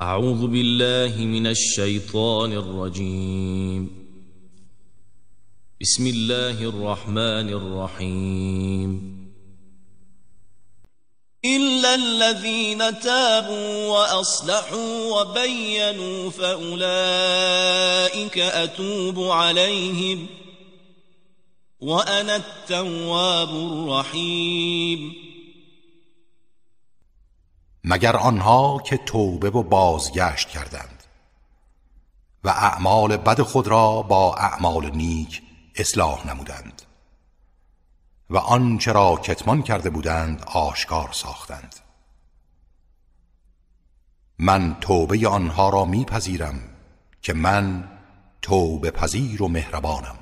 أعوذ بالله من الشيطان الرجيم بسم الله الرحمن الرحيم إلا الذين تابوا وأصلحوا وبينوا فأولئك أتوب عليهم وأنا التواب الرحيم مگر آنها که توبه و بازگشت کردند و اعمال بد خود را با اعمال نیک اصلاح نمودند و آنچه را کتمان کرده بودند آشکار ساختند من توبه آنها را میپذیرم که من توبه پذیر و مهربانم